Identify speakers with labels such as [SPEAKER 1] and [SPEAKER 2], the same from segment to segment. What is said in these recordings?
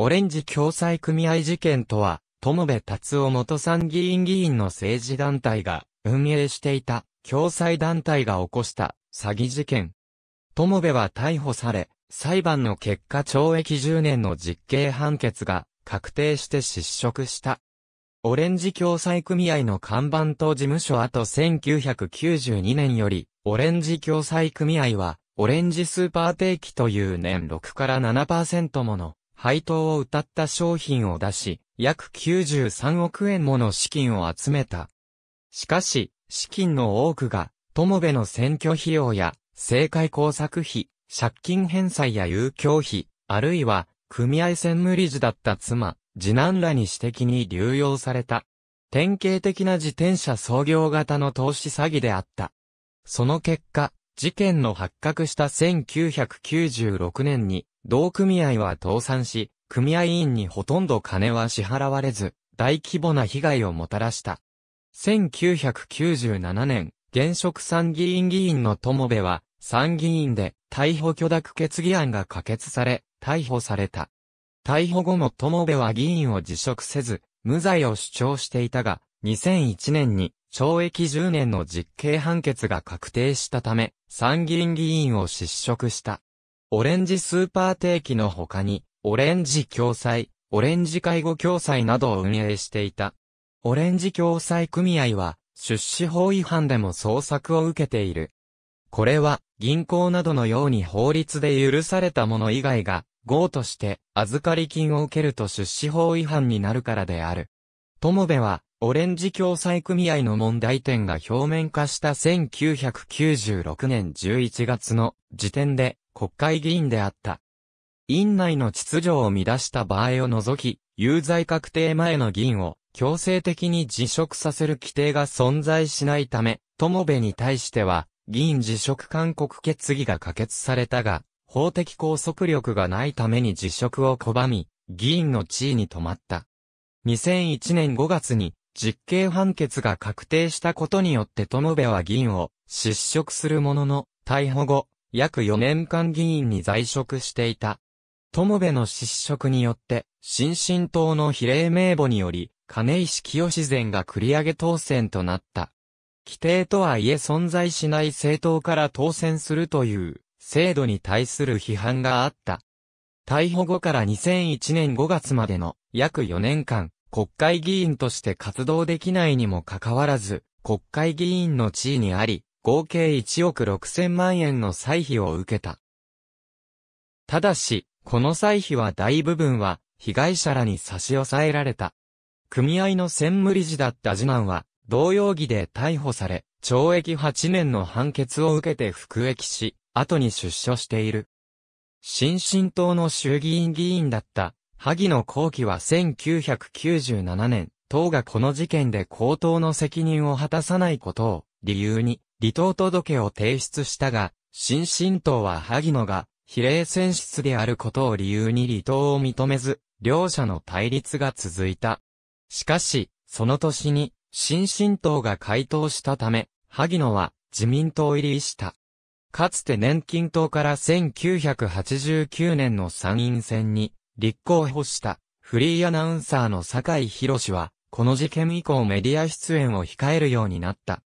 [SPEAKER 1] オレンジ共済組合事件とは、友部達夫元参議院議員の政治団体が運営していた共済団体が起こした詐欺事件。友部は逮捕され、裁判の結果懲役10年の実刑判決が確定して失職した。オレンジ共済組合の看板と事務所あと1992年より、オレンジ共済組合は、オレンジスーパー定期という年6から7%もの配当を謳った商品を出し、約93億円もの資金を集めた。しかし、資金の多くが、友部の選挙費用や、政界工作費、借金返済や遊興費、あるいは、組合専務理事だった妻、次男らに私的に流用された。典型的な自転車創業型の投資詐欺であった。その結果、事件の発覚した1996年に、同組合は倒産し、組合員にほとんど金は支払われず、大規模な被害をもたらした。1997年、現職参議院議員の友部は、参議院で逮捕許諾決議案が可決され、逮捕された。逮捕後も友部は議員を辞職せず、無罪を主張していたが、2001年に懲役10年の実刑判決が確定したため、参議院議員を失職した。オレンジスーパー定期の他に、オレンジ共済、オレンジ介護共済などを運営していた。オレンジ共済組合は、出資法違反でも捜索を受けている。これは、銀行などのように法律で許されたもの以外が、号として、預かり金を受けると出資法違反になるからである。友部は、オレンジ共済組合の問題点が表面化した1996年11月の時点で国会議員であった。院内の秩序を乱した場合を除き、有罪確定前の議員を強制的に辞職させる規定が存在しないため、友部に対しては、議員辞職勧告決議が可決されたが、法的拘束力がないために辞職を拒み、議員の地位に止まった。2001年5月に実刑判決が確定したことによって友部は議員を失職するものの、逮捕後、約4年間議員に在職していた。友部の失職によって、新進党の比例名簿により、金石清然が繰り上げ当選となった。規定とはいえ存在しない政党から当選するという、制度に対する批判があった。逮捕後から2001年5月までの約4年間、国会議員として活動できないにもかかわらず、国会議員の地位にあり、合計1億6000万円の歳費を受けた。ただし、この歳費は大部分は、被害者らに差し押さえられた。組合の専務理事だった次男は、同容疑で逮捕され、懲役8年の判決を受けて服役し、後に出所している。新進党の衆議院議員だった萩野後期は1997年、党がこの事件で高等の責任を果たさないことを理由に離党届を提出したが、新進党は萩野が比例選出であることを理由に離党を認めず、両者の対立が続いた。しかし、その年に新進党が回答したため、萩野は自民党入りした。かつて年金党から1989年の参院選に立候補したフリーアナウンサーの坂井博士は、この事件以降メディア出演を控えるようになった。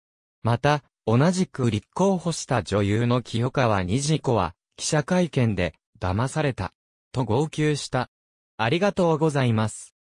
[SPEAKER 1] また、同じく立候補した女優の清川二次子は、記者会見で、騙された、と号泣した。ありがとうございます。